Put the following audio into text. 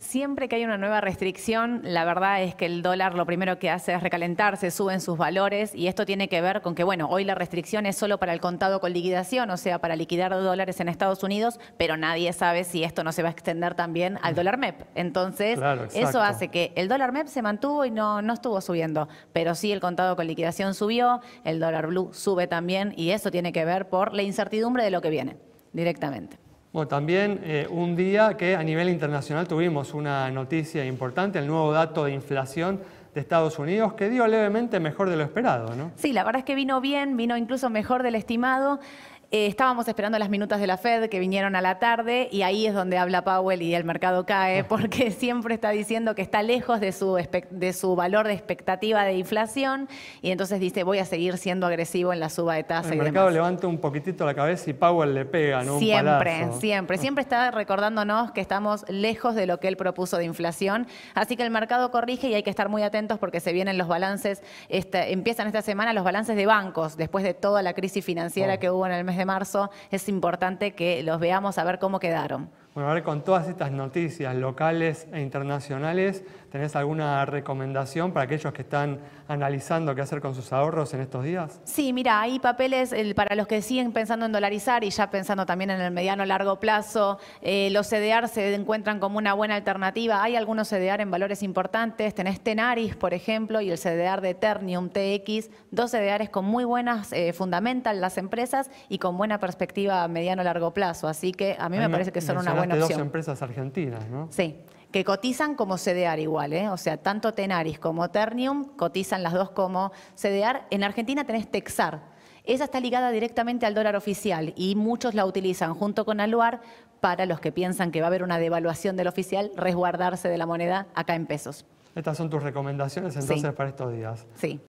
Siempre que hay una nueva restricción, la verdad es que el dólar lo primero que hace es recalentarse, suben sus valores y esto tiene que ver con que, bueno, hoy la restricción es solo para el contado con liquidación, o sea, para liquidar dólares en Estados Unidos, pero nadie sabe si esto no se va a extender también al dólar MEP. Entonces, eso hace que el dólar MEP se mantuvo y no, no estuvo subiendo, pero sí el contado con liquidación subió, el dólar blue sube también y eso tiene que ver por la incertidumbre de lo que viene directamente. Bueno, también eh, un día que a nivel internacional tuvimos una noticia importante, el nuevo dato de inflación de Estados Unidos, que dio levemente mejor de lo esperado, ¿no? Sí, la verdad es que vino bien, vino incluso mejor del estimado. Eh, estábamos esperando las minutas de la Fed que vinieron a la tarde y ahí es donde habla Powell y el mercado cae porque siempre está diciendo que está lejos de su, valor de expectativa de inflación y entonces dice voy a seguir siendo agresivo en la suba de tasa. El mercado levanta un poquitito la cabeza y Powell le pega, ¿no? Siempre, siempre. Ah. Siempre está recordándonos que estamos lejos de lo que él propuso de inflación. Así que el mercado corrige y hay que estar muy atentos porque se vienen los balances, este, empiezan esta semana los balances de bancos después de toda la crisis financiera oh. que hubo en el mes de de marzo, es importante que los veamos a ver cómo quedaron. Bueno, a ver, con todas estas noticias locales e internacionales, ¿tenés alguna recomendación para aquellos que están analizando qué hacer con sus ahorros en estos días? Sí, mira, hay papeles para los que siguen pensando en dolarizar y ya pensando también en el mediano largo plazo. Eh, los CDR se encuentran como una buena alternativa. Hay algunos CDR en valores importantes. Tenés Tenaris, por ejemplo, y el CDR de Ternium TX, dos CDRs con muy buenas eh, fundamental las empresas y con buena perspectiva mediano largo plazo. Así que a mí, me, parece que son una buena buena dos empresas argentinas, ¿no? Sí, que cotizan como CDR igual, ¿eh? o sea, tanto Tenaris como Ternium cotizan las dos como CDR. En Argentina tenés Texar, esa está ligada directamente al dólar oficial y muchos la utilizan junto con Aluar para los que piensan que va a haber una devaluación del oficial, resguardarse de la moneda acá en pesos. Estas son tus recomendaciones entonces para estos días. Sí.